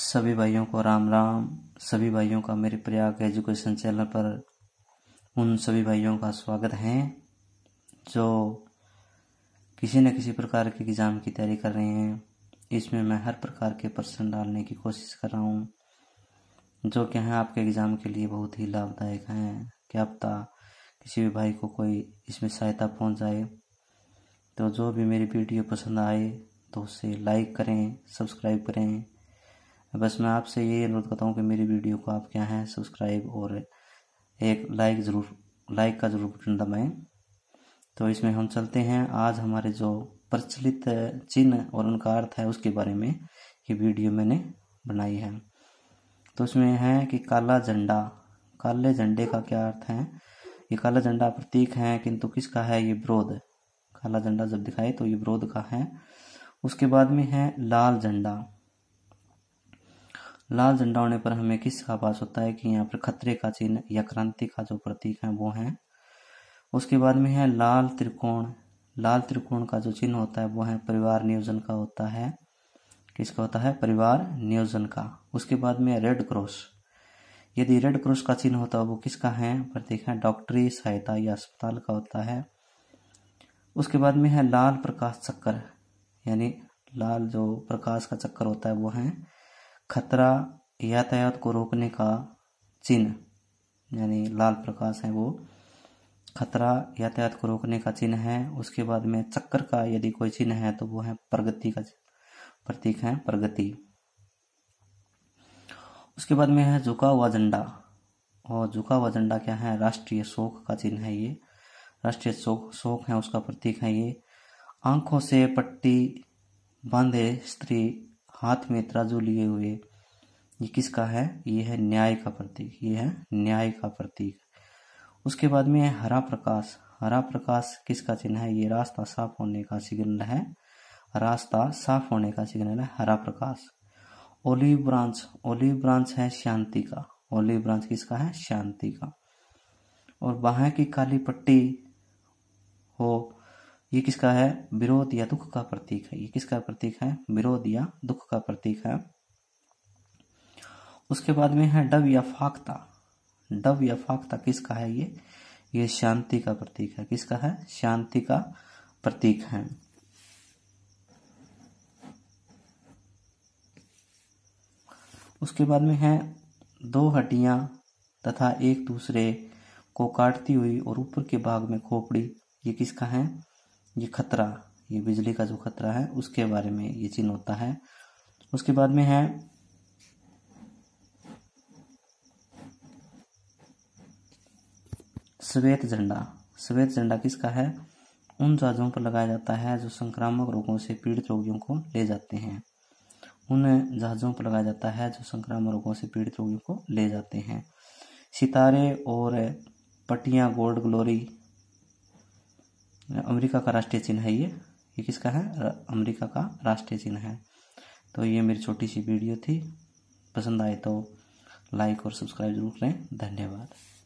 सभी भाइयों को राम राम सभी भाइयों का मेरे प्रयाग एजुकेशन चैनल पर उन सभी भाइयों का स्वागत है जो किसी न किसी प्रकार के एग्ज़ाम की तैयारी कर रहे हैं इसमें मैं हर प्रकार के प्रश्न डालने की कोशिश कर रहा हूँ जो कि हैं आपके एग्ज़ाम के लिए बहुत ही लाभदायक हैं क्या पता किसी भी भाई को कोई इसमें सहायता पहुँच जाए तो जो भी मेरी वीडियो पसंद आए तो उसे लाइक करें सब्सक्राइब करें बस मैं आपसे ये अनुरोध करता हूँ कि मेरी वीडियो को आप क्या है सब्सक्राइब और एक लाइक ज़रूर लाइक का ज़रूर बटन दबाएँ तो इसमें हम चलते हैं आज हमारे जो प्रचलित चिन्ह और उनका अर्थ है उसके बारे में ये वीडियो मैंने बनाई है तो इसमें है कि काला झंडा काले झंडे का क्या अर्थ है ये काला झंडा प्रतीक है किंतु किसका है ये विरोध काला झंडा जब दिखाए तो ये विरोध का है उसके बाद में है लाल झंडा लाल झंडा होने पर हमें किसका आभास होता है कि यहाँ पर खतरे का चिन्ह या क्रांति का जो प्रतीक है वो है उसके बाद में है लाल त्रिकोण लाल त्रिकोण का जो चिन्ह होता है वो है परिवार नियोजन का होता है किसका होता है परिवार नियोजन का उसके बाद में रेड क्रॉस यदि रेड क्रॉस का चिन्ह होता है वो किसका है प्रतीक है डॉक्टरी सहायता या अस्पताल का होता है उसके बाद में है लाल प्रकाश चक्कर यानी लाल जो प्रकाश का चक्कर होता है वो है खतरा यातायात को रोकने का चिन्ह यानी लाल प्रकाश है वो खतरा यातायात को रोकने का चिन्ह है उसके बाद में चक्कर का यदि कोई चिन्ह है तो वो है प्रगति का प्रतीक है प्रगति उसके बाद में है झुका हुआ झंडा और झुका हुआ झंडा क्या है राष्ट्रीय शोक का चिन्ह है ये राष्ट्रीय शोक शोक है उसका प्रतीक है ये आंखों से पट्टी बांधे स्त्री हाथ में तराजू लिए हुए ये किसका है ये है न्याय का प्रतीक ये है न्याय का प्रतीक उसके बाद में है हरा प्रकाश हरा प्रकाश किसका चिन्ह है ये रास्ता साफ होने का सिग्नल है रास्ता साफ होने का सिग्नल है हरा प्रकाश ओलिव ब्रांच ओलिव ब्रांच है शांति का ओलिव ब्रांच किसका है शांति का और बाहें की काली पट्टी हो ये किसका है विरोध या दुख का प्रतीक है ये किसका प्रतीक है विरोध या दुख का प्रतीक है उसके बाद में है डब या फाकता डव या फाकता किसका है ये ये शांति का प्रतीक है किसका है शांति का प्रतीक है उसके बाद में है दो हड्डियां तथा एक दूसरे को काटती हुई और ऊपर के भाग में खोपड़ी ये किसका है ये खतरा ये बिजली का जो खतरा है उसके बारे में ये चिन्ह होता है उसके बाद में है श्वेत झंडा श्वेत झंडा किसका है उन जहाजों पर लगाया जाता है जो संक्रामक रोगों से पीड़ित रोगियों को ले जाते हैं उन जहाज़ों पर लगाया जाता है जो संक्रामक रोगों से पीड़ित रोगियों को ले जाते हैं सितारे और पट्टियाँ गोल्ड ग्लोरी अमेरिका का राष्ट्रीय चिन्ह है ये ये किसका है अमेरिका का राष्ट्रीय चिन्ह है तो ये मेरी छोटी सी वीडियो थी पसंद आए तो लाइक और सब्सक्राइब जरूर करें धन्यवाद